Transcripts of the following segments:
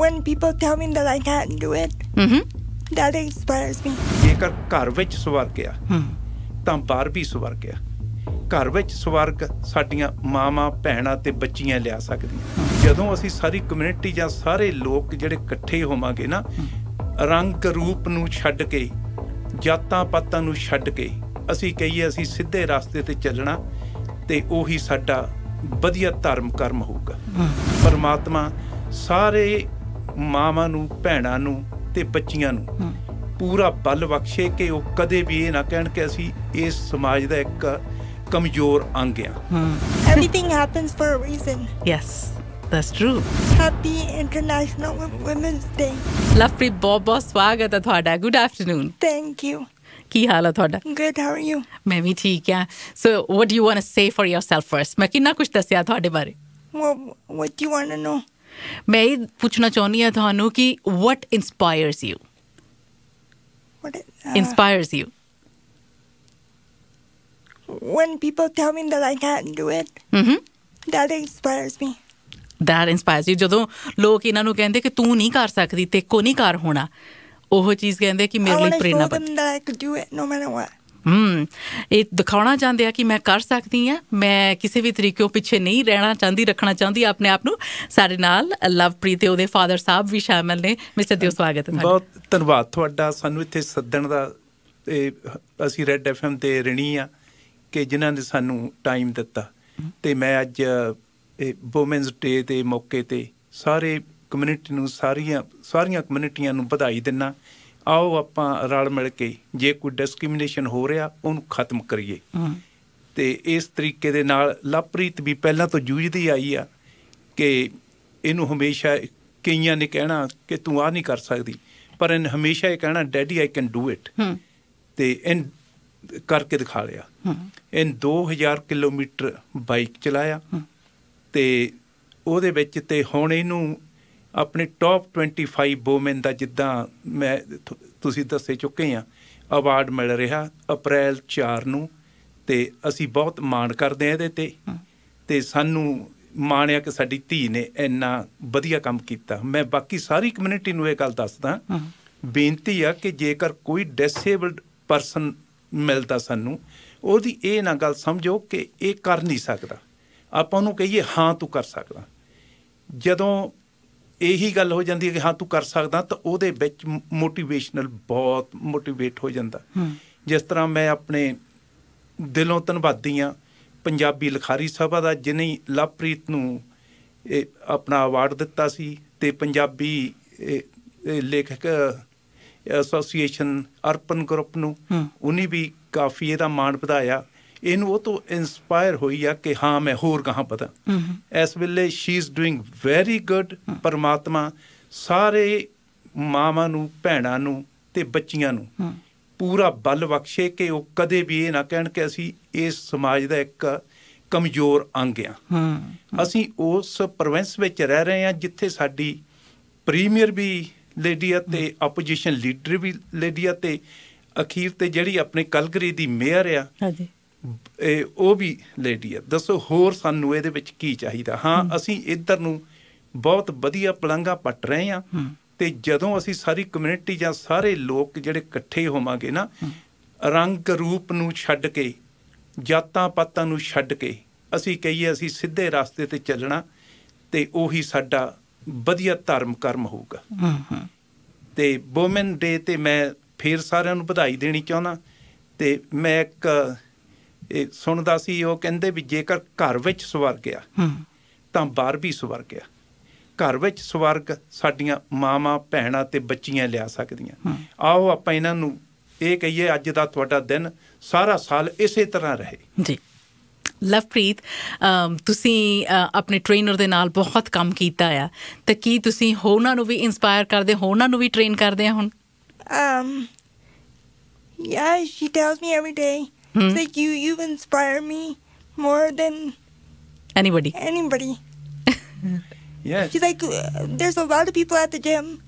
when people tell me that I can't do it, mm-hmm. that inspires me. ਜੇਕਰ ਘਰ ਵਿੱਚ ਸਵਰਗ ਆ ਤਾਂ ਬਾਹਰ ਵੀ ਸਵਰਗ ਆ ਘਰ ਵਿੱਚ ਸਵਰਗ ਸਾਡੀਆਂ ਮਾਵਾਂ ਭੈਣਾਂ ਤੇ ਬੱਚੀਆਂ ਲਿਆ ਸਕਦੀਆਂ ਜਦੋਂ ਅਸੀਂ ਸਾਰੀ ਕਮਿਊਨਿਟੀ ਜਾਂ ਸਾਰੇ ਲੋਕ ਜਿਹੜੇ ਇਕੱਠੇ ਹੋਵਾਂਗੇ ਨਾ ਰੰਗ ਰੂਪ ਨੂੰ ਛੱਡ ਕੇ ਜਾਤਾਂ ਪਾਤਾਂ ਨੂੰ ਛੱਡ ਕੇ ਅਸੀਂ ਕਹੀਏ ਅਸੀਂ ਸਿੱਧੇ ਰਸਤੇ ਤੇ ਚੱਲਣਾ ਤੇ ਉਹੀ ਸਾਡਾ ਵਧੀਆ ਧਰਮ ਕਰਮ ਹੋਊਗਾ ਪਰਮਾਤਮਾ ਸਾਰੇ ਮਾਵਾਂ ਨੂੰ ਭੈਣਾਂ ਨੂੰ ਤੇ ਬੱਚੀਆਂ ਨੂੰ ਪੂਰਾ ਬਲ ਬਖਸ਼ੇ ਕਿ ਉਹ ਕਦੇ ਵੀ ਇਹ ਨਾ ਕਹਿਣ ਕਿ ਅਸੀਂ ਇਸ ਸਮਾਜ ਦਾ ਇੱਕ ਕਮਜ਼ੋਰ ਅੰਗ ਆ everything happens for a reason yes that's true happy international women's day Lovepreet ਬੋਬੋ ਸਵਾਗਤ ਹੈ ਤੁਹਾਡਾ ਗੁੱਡ ਆਫਟਰਨੂਨ ਥੈਂਕ ਯੂ ਕੀ ਹਾਲ ਹੈ ਤੁਹਾਡਾ ਗੁੱਡ ਹਾਊ ਆਰ ਯੂ ਮੈਂ ਵੀ ਠੀਕ ਆ so what do you want to say for yourself first ਮੈਂ ਕਿੰਨਾ ਕੁਝ ਦੱਸਿਆ ਤੁਹਾਡੇ ਬਾਰੇ what do you want to know ਮੈਂ ਇਹ ਪੁੱਛਣਾ ਚਾਹੁੰਦੀ ਆ ਤੁਹਾਨੂੰ ਕਿ what inspires you what inspires you when people tell me that I can't do it, mm-hmm. that inspires me. That inspires you. ਜਦੋਂ ਲੋਕ ਇਹਨਾਂ ਨੂੰ ਕਹਿੰਦੇ ਕਿ ਤੂੰ ਨਹੀਂ ਕਰ ਸਕਦੀ ਤੇ ਕੋ ਨਹੀਂ ਕਰ ਹੋਣਾ ਉਹ ਚੀਜ਼ ਕਹਿੰਦੇ ਕਿ ਮੇਰੇ ਲਈ ਪ੍ਰੇਰਣਾ ਬਣ I want to show them that I could do it no matter what. ਹਮ ਇਹ ਦਿਖਾਉਣਾ ਚਾਹੁੰਦੇ ਆ ਕਿ ਮੈਂ ਕਰ ਸਕਦੀ ਆ ਮੈਂ ਕਿਸੇ ਵੀ ਤਰੀਕੇ ਪਿੱਛੇ ਨਹੀਂ ਰਹਿਣਾ ਚਾਹੁੰਦੀ ਰੱਖਣਾ ਚਾਹੁੰਦੀ ਆਪਣੇ ਆਪ ਨੂੰ ਸਾਡੇ ਨਾਲ ਲਵਪ੍ਰੀਤ ਦੇ ਉਹਦੇ ਫਾਦਰ ਸਾਹਿਬ ਵੀ ਸ਼ਾਮਲ ਨੇ ਮਿਸਟਰ ਦਿਓ ਸਵਾਗਤ ਹੈ ਬਹੁਤ ਧੰਨਵਾਦ ਤੁਹਾਡਾ ਸਾਨੂੰ ਇੱਥੇ ਸੱਦਣ ਦਾ ਤੇ ਅਸੀਂ ਰੈੱਡ ਐਫਐਮ ਤੇ ਰਣੀ ਆ ਕਿ ਜਿਨ੍ਹਾਂ ਨੇ ਸਾਨੂੰ ਟਾਈਮ ਦਿੱਤਾ ਤੇ ਮੈਂ ਅੱਜ ਇਹ ਔਮਨਸ ਡੇ ਦੇ ਮੌਕੇ ਤੇ ਸਾਰੇ ਕਮਿਊਨਿਟੀ ਨੂੰ ਸਾਰੀਆਂ ਸਾਰੀਆਂ ਕਮਿਊਨਿਟੀਆਂ ਨੂੰ ਵਧਾਈ ਦਿੰਨਾ ਆਓ ਆਪਾਂ ਰਲ ਮਿਲ ਕੇ ਜੇ ਕੋਈ ਡਿਸਕ੍ਰਿਮੀਨੇਸ਼ਨ ਹੋ ਰਿਹਾ ਉਹਨੂੰ ਖਤਮ ਕਰੀਏ ਤੇ ਇਸ ਤਰੀਕੇ ਦੇ ਨਾਲ ਲਪ੍ਰੀਤ ਵੀ ਪਹਿਲਾਂ ਤੋਂ ਜੂਝਦੀ ਆਈ ਆ ਕਿ ਇਹਨੂੰ ਹਮੇਸ਼ਾ ਕਈਆਂ ਨੇ ਕਹਿਣਾ ਕਿ ਤੂੰ ਆ ਨਹੀਂ ਕਰ ਸਕਦੀ ਪਰ ਇਹਨ ਹਮੇਸ਼ਾ ਇਹ ਕਹਿਣਾ daddy I can do it ਤੇ ਇਹਨ ਕਰਕੇ ਦਿਖਾ ਲਿਆ ਇਹਨ 2000 ਕਿਲੋਮੀਟਰ ਬਾਈਕ ਚਲਾਇਆ ਤੇ ਉਹਦੇ ਵਿੱਚ ਤੇ ਹੁਣ ਇਹਨੂੰ ਆਪਣੇ ਟੌਪ 25 ਬੋਮਨ ਦਾ ਜਿੱਦਾਂ ਮੈਂ ਤੁਸੀਂ ਦੱਸੇ ਚੁੱਕੇ ਆ ਅਵਾਰਡ ਮਿਲ ਰਿਹਾ ਅਪ੍ਰੈਲ 4 ਨੂੰ ਤੇ ਅਸੀਂ ਬਹੁਤ ਮਾਣ ਕਰਦੇ ਆ ਇਹਦੇ ਤੇ ਤੇ ਸਾਨੂੰ ਮਾਣ ਆ ਕਿ ਸਾਡੀ ਧੀ ਨੇ ਇੰਨਾ ਵਧੀਆ ਕੰਮ ਕੀਤਾ ਮੈਂ ਬਾਕੀ ਸਾਰੀ ਕਮਿਊਨਿਟੀ ਨੂੰ ਇਹ ਗੱਲ ਦੱਸਦਾ ਬੇਨਤੀ ਆ ਕਿ ਜੇਕਰ ਕੋਈ ਡਿਸੇਬਲਡ ਪਰਸਨ ਮਿਲਦਾ ਸਾਨੂੰ ਉਹਦੀ ਇਹ ਨਾ ਗੱਲ ਸਮਝੋ ਕਿ ਇਹ ਕਰ ਨਹੀਂ ਸਕਦਾ ਆਪਾਂ ਉਹਨੂੰ ਕਹੀਏ ਹਾਂ ਤੂੰ ਕਰ ਸਕਦਾ ਜਦੋਂ ਇਹੀ ਗੱਲ ਹੋ ਜਾਂਦੀ ਹੈ ਕਿ ਹਾਂ ਤੂੰ ਕਰ ਸਕਦਾ ਤਾਂ ਉਹਦੇ ਵਿੱਚ ਮੋਟੀਵੇਸ਼ਨਲ ਬਹੁਤ ਮੋਟੀਵੇਟ ਹੋ ਜਾਂਦਾ ਜਿਸ ਤਰ੍ਹਾਂ ਮੈਂ ਆਪਣੇ ਦਿਲੋਂ ਧੰਨਵਾਦੀ ਆ ਪੰਜਾਬੀ ਲਿਖਾਰੀ ਸਭਾ ਦਾ ਜਿਨੇ ਲਵਪ੍ਰੀਤ ਨੂੰ ਆਪਣਾ ਅਵਾਰਡ ਦਿੱਤਾ ਸੀ ਤੇ ਪੰਜਾਬੀ ਲੇਖਕ ਐਸੋਸੀਏਸ਼ਨ ਅਰਪਨ ਗਰੁੱਪ ਨੂੰ ਉਹਨੇ ਵੀ ਕਾਫੀ ਇਹਦਾ ਮਾਣ ਵਧਾਇਆ ਇਹਨੂੰ ਉਹ ਤੋਂ ਇਨਸਪਾਇਰ ਹੋਈ ਆ ਕਿ ਹਾਂ ਮੈਂ ਹੋਰ ਕਹਾਂ ਪਤਾ ਐਸ ਵੇਲੇ she is doing very good ਪਰਮਾਤਮਾ ਸਾਰੇ ਮਾਵਾਂ ਨੂੰ ਭੈਣਾਂ ਨੂੰ ਤੇ ਬੱਚੀਆਂ ਨੂੰ ਪੂਰਾ ਬਲ ਬਖਸ਼ੇ ਕਿ ਉਹ ਕਦੇ ਵੀ ਇਹ ਨਾ ਕਹਿਣ ਕਿ ਅਸੀਂ ਇਸ ਸਮਾਜ ਦਾ ਇੱਕ ਕਮਜ਼ੋਰ ਅੰਗ ਆ ਅਸੀਂ ਉਸ ਪ੍ਰੋਵਿੰਸ ਵਿੱਚ ਰਹਿ ਰਹੇ ਹਾਂ ਜਿੱਥੇ ਸਾਡੀ ਪ੍ਰੀਮੀਅਰ ਵੀ ਲੇਡੀ ਆ ਤੇ ਆਪੋਜੀਸ਼ਨ ਲੀਡਰ ਵੀ ਲੇਡੀ ਆ ਤੇ ਅਖੀਰ ਤੇ ਜਿਹੜੀ ਆਪਣੇ ਕਲਗਰੀ ਦੀ ਮੇਅਰ ਆ ਹਾਂਜੀ ਇਹ ਉਹ ਵੀ ਲੇਡੀ ਹੈ ਦੱਸੋ ਹੋਰ ਸਾਨੂੰ ਇਹਦੇ ਵਿੱਚ ਕੀ ਚਾਹੀਦਾ ਹਾਂ ਅਸੀਂ ਇੱਧਰ ਨੂੰ ਬਹੁਤ ਵਧੀਆ ਪਲੰਗਾ ਪੱਟ ਰਹੇ ਹਾਂ ਤੇ ਜਦੋਂ ਅਸੀਂ ਸਾਰੀ ਕਮਿਊਨਿਟੀ ਜਾਂ ਸਾਰੇ ਲੋਕ ਜਿਹੜੇ ਇਕੱਠੇ ਹੋਵਾਂਗੇ ਨਾ ਰੰਗ ਰੂਪ ਨੂੰ ਛੱਡ ਕੇ ਜਾਤਾਂ ਪਾਤਾਂ ਨੂੰ ਛੱਡ ਕੇ ਅਸੀਂ ਕਹੀਏ ਅਸੀਂ ਸਿੱਧੇ ਰਸਤੇ ਤੇ ਚੱਲਣਾ ਤੇ ਉਹੀ ਸਾਡਾ ਵਧੀਆ ਧਰਮ ਕਰਮ ਹੋਊਗਾ ਤੇ ਬੋਮਨ ਡੇ ਤੇ ਮੈਂ ਫੇਰ ਸਾਰਿਆਂ ਨੂੰ ਵਧਾਈ ਦੇਣੀ ਚਾਹੁੰਦਾ ਤੇ ਮੈਂ ਇੱਕ ਇਹ ਸੁਣਦਾ ਸੀ ਉਹ ਕਹਿੰਦੇ ਵੀ ਜੇਕਰ ਘਰ ਵਿੱਚ ਸਵਰਗ ਆ ਤਾਂ ਬਾਹਰ ਵੀ ਸਵਰਗ ਆ ਘਰ ਵਿੱਚ ਸਵਰਗ ਸਾਡੀਆਂ ਮਾਵਾਂ ਭੈਣਾਂ ਤੇ ਬੱਚੀਆਂ ਲਿਆ ਸਕਦੀਆਂ ਆਓ ਆਪਾਂ ਇਹਨਾਂ ਨੂੰ ਇਹ ਕਹੀਏ ਅੱਜ ਦਾ ਤੁਹਾਡਾ ਦਿਨ ਸਾਰਾ ਸਾਲ ਇਸੇ ਤਰ੍ਹਾਂ ਰਹੇ ਜੀ ਲਵਪ੍ਰੀਤ ਤੁਸੀਂ ਆਪਣੇ ਟ੍ਰੇਨਰ ਦੇ ਨਾਲ ਬਹੁਤ ਕੰਮ ਕੀਤਾ ਆ ਤਾਂ ਕੀ ਤੁਸੀਂ ਹੋਰਨਾਂ ਨੂੰ ਵੀ ਇਨਸਪਾਇਰ ਕਰਦੇ ਹੋਰਨਾਂ ਨੂੰ ਵੀ ਟ੍ਰੇਨ ਕਰਦੇ ਆ ਹੁਣ yeah she tells me every day Hmm? It's like you, you inspire me more than anybody. Anybody. yeah. She's like, uh, there's a lot of people at the gym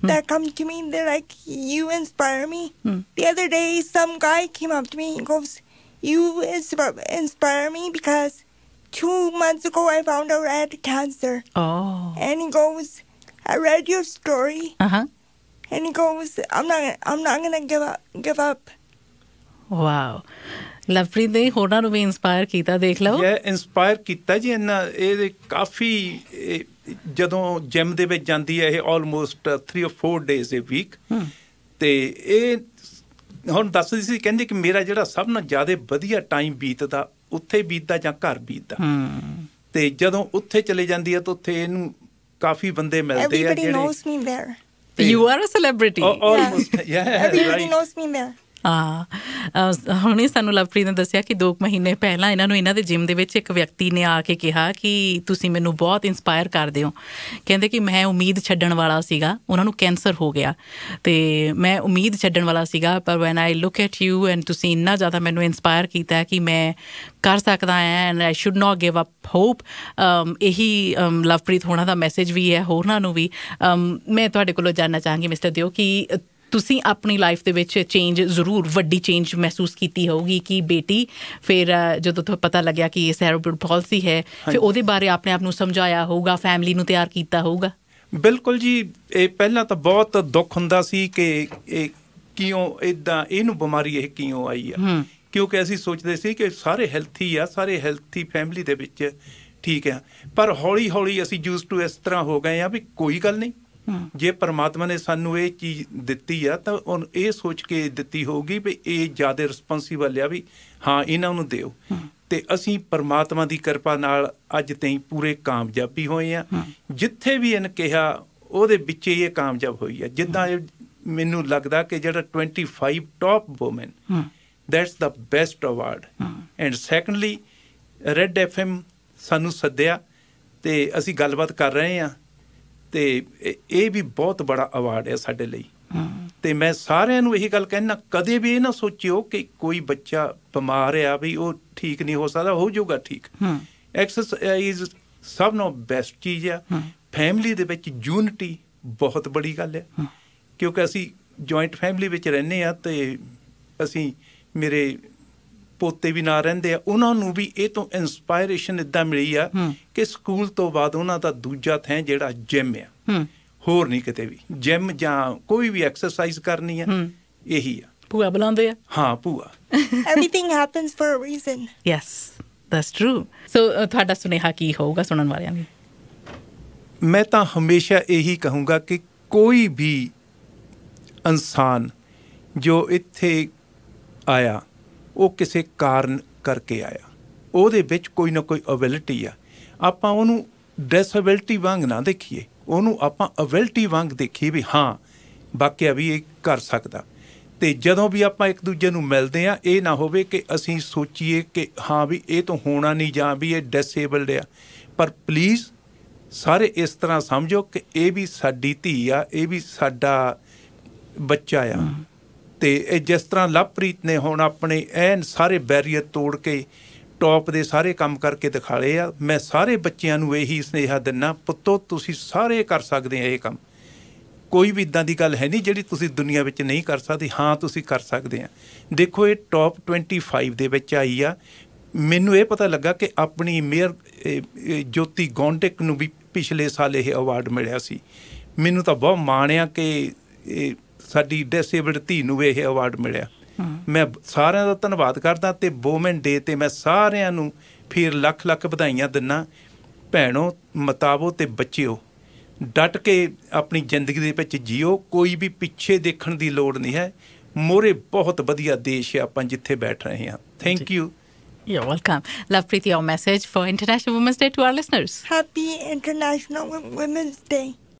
hmm. that come to me. They're like, you inspire me. Hmm. The other day, some guy came up to me and goes, you inspire me because two months ago I found out I had cancer. Oh. And he goes, I read your story. Uh huh. And he goes, I'm not, I'm not gonna give up, give up. Wow Lovepreet ਨੇ ਹੋਰਾਂ ਨੂੰ ਵੀ inspire ਕੀਤਾ ਦੇਖ ਲਓ ਇਹ inspire ਕੀਤਾ ਜੀ ਇਹਨਾਂ ਇਹ ਕਾਫੀ ਜਦੋਂ ਜਿਮ ਦੇ ਵਿੱਚ ਜਾਂਦੀ ਹੈ ਇਹ almost 3 or 4 days a week ਤੇ ਇਹ ਹੁਣ ਦੱਸਦੀ ਸੀ ਕਹਿੰਦੇ ਕਿ ਮੇਰਾ ਜਿਹੜਾ ਸਭ ਨਾਲੋਂ ਜ਼ਿਆਦਾ ਵਧੀਆ ਟਾਈਮ ਬੀਤਦਾ ਉੱਥੇ ਬੀਤਦਾ ਜਾਂ ਘਰ ਬੀਤਦਾ ਤੇ ਜਦੋਂ ਉੱਥੇ ਚਲੇ ਜਾਂਦੀ ਹੈ ਤਾਂ ਉੱਥੇ ਇਹਨੂੰ ਕਾਫੀ ਬੰਦੇ ਮਿਲਦੇ ਆ ਜਿਹੜੇ you are a celebrity almost yeah a right Almost. Yeah. Everybody ਹਾਂ ਹੁਣੇ ਸਾਨੂੰ ਲਵਪ੍ਰੀਤ ਨੇ ਦੱਸਿਆ ਕਿ 2 ਮਹੀਨੇ ਪਹਿਲਾਂ ਇਹਨਾਂ ਨੂੰ ਇਹਨਾਂ ਦੇ ਜਿਮ ਦੇ ਵਿੱਚ ਇੱਕ ਵਿਅਕਤੀ ਨੇ ਆ ਕੇ ਕਿਹਾ ਕਿ ਤੁਸੀਂ ਮੈਨੂੰ ਬਹੁਤ ਇਨਸਪਾਇਰ ਕਰਦੇ ਹੋ ਕਹਿੰਦੇ ਕਿ ਮੈਂ ਉਮੀਦ ਛੱਡਣ ਵਾਲਾ ਸੀਗਾ ਉਹਨਾਂ ਨੂੰ ਕੈਂਸਰ ਹੋ ਗਿਆ ਤੇ ਮੈਂ ਉਮੀਦ ਛੱਡਣ ਵਾਲਾ ਸੀਗਾ ਪਰ when I look at you and ਤੁਸੀਂ ਇੰਨਾ ਜ਼ਿਆਦਾ ਮੈਨੂੰ ਇਨਸਪਾਇਰ ਕੀਤਾ ਕਿ ਮੈਂ ਕਰ ਸਕਦਾ ਹਾਂ and I should not give up hope ਇਹੀ ਲਵਪ੍ਰੀਤ ਹੋਣਾ ਦਾ ਮੈਸੇਜ ਵੀ ਹੈ ਹੋਰਨਾਂ ਨੂੰ ਵੀ ਮੈਂ ਤੁਹਾਡੇ ਕੋਲੋਂ ਜਾਨਣਾ ਚਾਹਾਂਗੀ ਮਿਸਟਰ ਦਿਓ ਕਿ ਤੁਸੀਂ ਆਪਣੀ ਲਾਈਫ ਦੇ ਵਿੱਚ ਚੇਂਜ ਜ਼ਰੂਰ ਵੱਡੀ ਚੇਂਜ ਮਹਿਸੂਸ ਕੀਤੀ ਹੋਊਗੀ ਕਿ ਬੇਟੀ ਫਿਰ ਜਦੋਂ ਤੁਹਾਨੂੰ ਪਤਾ ਲੱਗਿਆ ਕਿ ਇਹ ਸੈਰੋਬਿਡ ਪਾਲਸੀ ਹੈ ਫਿਰ ਉਹਦੇ ਬਾਰੇ ਆਪਣੇ ਆਪ ਨੂੰ ਸਮਝਾਇਆ ਹੋਊਗਾ ਫੈਮਿਲੀ ਨੂੰ ਤਿਆਰ ਕੀਤਾ ਹੋਊਗਾ ਬਿਲਕੁਲ ਜੀ ਇਹ ਪਹਿਲਾਂ ਤਾਂ ਬਹੁਤ ਦੁੱਖ ਹੁੰਦਾ ਸੀ ਕਿ ਇਹ ਕਿਉਂ ਇਦਾਂ ਇਹਨੂੰ ਬਿਮਾਰੀ ਇਹ ਕਿਉਂ ਆਈ ਆ ਕਿਉਂਕਿ ਅਸੀਂ ਸੋਚਦੇ ਸੀ ਕਿ ਸਾਰੇ ਹੈਲਥੀ ਆ ਸਾਰੇ ਹੈਲਥੀ ਫੈਮਿਲੀ ਦੇ ਵਿੱਚ ਠੀਕ ਆ ਪਰ ਹੌਲੀ ਹੌਲੀ ਅਸੀਂ ਯੂਜ਼ ਟੂ ਇਸ ਤਰ੍ਹਾਂ ਹੋ ਗਏ ਆ ਵੀ ਕੋਈ ਗੱਲ ਨਹੀਂ ਜੇ ਪਰਮਾਤਮਾ ਨੇ ਸਾਨੂੰ ਇਹ ਚੀਜ਼ ਦਿੱਤੀ ਆ ਤਾਂ ਉਹ ਇਹ ਸੋਚ ਕੇ ਦਿੱਤੀ ਹੋਊਗੀ ਵੀ ਇਹ ਜਿਆਦਾ ਰਿਸਪੌਂਸੀਬਲ ਆ ਵੀ ਹਾਂ ਇਹਨਾਂ ਨੂੰ ਦਿਓ ਤੇ ਅਸੀਂ ਪਰਮਾਤਮਾ ਦੀ ਕਿਰਪਾ ਨਾਲ ਅੱਜ ਤਈ ਪੂਰੇ ਕਾਮਯਾਬੀ ਹੋਏ ਆ ਜਿੱਥੇ ਵੀ ਇਹਨ ਕਿਹਾ ਉਹਦੇ ਵਿੱਚ ਇਹ ਕਾਮਯਾਬ ਹੋਈ ਆ ਜਿੱਦਾਂ ਮੈਨੂੰ ਲੱਗਦਾ ਕਿ ਜਿਹੜਾ 25 top women that's the best award and secondly Red FM ਸਾਨੂੰ ਸੱਦਿਆ ਤੇ ਅਸੀਂ ਗੱਲਬਾਤ ਕਰ ਰਹੇ ਆ ਤੇ ਇਹ ਵੀ ਬਹੁਤ ਬੜਾ ਅਵਾਰਡ ਹੈ ਸਾਡੇ ਲਈ ਤੇ ਮੈਂ ਸਾਰਿਆਂ ਨੂੰ ਇਹੀ ਗੱਲ ਕਹਿਣਾ ਕਦੇ ਵੀ ਇਹ ਨਾ ਸੋਚਿਓ ਕਿ ਕੋਈ ਬੱਚਾ ਬਿਮਾਰ ਆ ਵੀ ਉਹ ਠੀਕ ਨਹੀਂ ਹੋ ਸਕਦਾ ਹੋ ਜਾਊਗਾ ਠੀਕ ਐਕਸਰਸਾਈਜ਼ ਸਭ ਤੋਂ ਬੈਸਟ ਚੀਜ਼ ਆ ਫੈਮਿਲੀ ਦੇ ਵਿੱਚ ਯੂਨਿਟੀ ਬਹੁਤ ਬੜੀ ਗੱਲ ਹੈ ਕਿਉਂਕਿ ਅਸੀਂ ਜੁਆਇੰਟ ਫੈਮਿਲੀ ਵਿੱਚ ਰਹਿੰਦੇ ਆ ਤੇ ਅਸੀਂ ਮੇਰੇ ਪੋਤੇ ਵੀ ਨਾਲ ਰਹਿੰਦੇ ਆ ਉਹਨਾਂ ਨੂੰ ਵੀ ਇਹ ਤੋਂ ਇਨਸਪਾਇਰੇਸ਼ਨ ਇਦਾਂ ਮਿਲੀ ਆ ਕਿ ਸਕੂਲ ਤੋਂ ਬਾਅਦ ਉਹਨਾਂ ਦਾ ਦੂਜਾ ਥੈਂ ਜਿਹੜਾ ਜਿਮ ਆ ਹੋਰ ਨਹੀਂ ਕਿਤੇ ਵੀ ਜਿਮ ਜਾਂ ਕੋਈ ਵੀ ਐਕਸਰਸਾਈਜ਼ ਕਰਨੀ ਆ ਇਹੀ ਆ ਭੂਆ ਬੁਲਾਉਂਦੇ ਆ ਹਾਂ ਭੂਆ everything happens for a reason yes that's true so ਤੁਹਾਡਾ ਸੁਨੇਹਾ ਕੀ ਹੋਊਗਾ ਸੁਣਨ ਵਾਲਿਆਂ ਲਈ ਮੈਂ ਤਾਂ ਹਮੇਸ਼ਾ ਇਹੀ ਕਹੂੰਗਾ ਕਿ ਕੋਈ ਵੀ ਇਨਸਾਨ ਜੋ ਇੱਥੇ ਆਇਆ ਉਹ ਕਿਸੇ ਕਾਰਨ ਕਰਕੇ ਆਇਆ ਉਹਦੇ ਵਿੱਚ ਕੋਈ ਨਾ ਕੋਈ ਅਬਿਲਿਟੀ ਆ ਆਪਾਂ ਉਹਨੂੰ ਡਿਸੇਬਿਲਟੀ ਵਾਂਗ ਨਾ ਦੇਖੀਏ ਉਹਨੂੰ ਆਪਾਂ ਅਬਿਲਿਟੀ ਵਾਂਗ ਦੇਖੀਏ ਵੀ ਹਾਂ ਬਾਕਿਆ ਵੀ ਇਹ ਕਰ ਸਕਦਾ ਤੇ ਜਦੋਂ ਵੀ ਆਪਾਂ ਇੱਕ ਦੂਜੇ ਨੂੰ ਮਿਲਦੇ ਆ ਇਹ ਨਾ ਹੋਵੇ ਕਿ ਅਸੀਂ ਸੋਚੀਏ ਕਿ ਹਾਂ ਵੀ ਇਹ ਤਾਂ ਹੋਣਾ ਨਹੀਂ ਜਾਂ ਵੀ ਇਹ ਡਿਸੇਬਲਡ ਆ ਪਰ ਪਲੀਜ਼ ਸਾਰੇ ਇਸ ਤਰ੍ਹਾਂ ਸਮਝੋ ਕਿ ਇਹ ਵੀ ਸਾਡੀ ਧੀ ਆ ਇਹ ਵੀ ਸਾਡਾ ਬੱਚਾ ਆ ਤੇ ਇਹ ਜਿਸ ਤਰ੍ਹਾਂ ਲਵਪ੍ਰੀਤ ਨੇ ਹੁਣ ਆਪਣੇ ਐਨ ਸਾਰੇ ਬੈਰੀਅਰ ਤੋੜ ਕੇ ਟੌਪ ਦੇ ਸਾਰੇ ਕੰਮ ਕਰਕੇ ਦਿਖਾ ਲਏ ਆ ਮੈਂ ਸਾਰੇ ਬੱਚਿਆਂ ਨੂੰ ਇਹੀ ਸਨੇਹਾ ਦਿੰਨਾ ਪੁੱਤੋ ਤੁਸੀਂ ਸਾਰੇ ਕਰ ਸਕਦੇ ਆ ਇਹ ਕੰਮ ਕੋਈ ਵੀ ਇਦਾਂ ਦੀ ਗੱਲ ਹੈ ਨਹੀਂ ਜਿਹੜੀ ਤੁਸੀਂ ਦੁਨੀਆ ਵਿੱਚ ਨਹੀਂ ਕਰ ਸਕਦੇ ਹਾਂ ਤੁਸੀਂ ਕਰ ਸਕਦੇ ਆ ਦੇਖੋ ਇਹ ਟੌਪ 25 ਦੇ ਵਿੱਚ ਆਈ ਆ ਮੈਨੂੰ ਇਹ ਪਤਾ ਲੱਗਾ ਕਿ ਆਪਣੀ ਮੇਅਰ ਜੋਤੀ ਗੌਂਡਿਕ ਨੂੰ ਵੀ ਪਿਛਲੇ ਸਾਲ ਇਹ ਅਵਾਰਡ ਮਿਲਿਆ ਸੀ ਮੈਨੂੰ ਤਾਂ ਬਹੁਤ ਮਾਣ ਆ ਕਿ ਸਾਡੀ ਡਿਸੇਬਲਡ ਧੀ ਨੂੰ ਇਹ ਅਵਾਰਡ ਮਿਲਿਆ ਮੈਂ ਸਾਰਿਆਂ ਦਾ ਧੰਨਵਾਦ ਕਰਦਾ ਤੇ ਬੋਮਨ ਡੇ ਤੇ ਮੈਂ ਸਾਰਿਆਂ ਨੂੰ ਫਿਰ ਲੱਖ ਲੱਖ ਵਧਾਈਆਂ ਦਿੰਨਾ ਭੈਣੋ ਮਤਾਵੋ ਤੇ ਬੱਚਿਓ ਡਟ ਕੇ ਆਪਣੀ ਜ਼ਿੰਦਗੀ ਦੇ ਵਿੱਚ ਜਿਓ ਕੋਈ ਵੀ ਪਿੱਛੇ ਦੇਖਣ ਦੀ ਲੋੜ ਨਹੀਂ ਹੈ ਮੋਰੇ ਬਹੁਤ ਵਧੀਆ ਦੇਸ਼ ਹੈ ਆਪਾਂ ਜਿੱਥੇ ਬੈਠ ਰਹੇ ਹਾਂ thank you You're welcome Lovepreet your message for international Women's day to our listeners happy international Women's day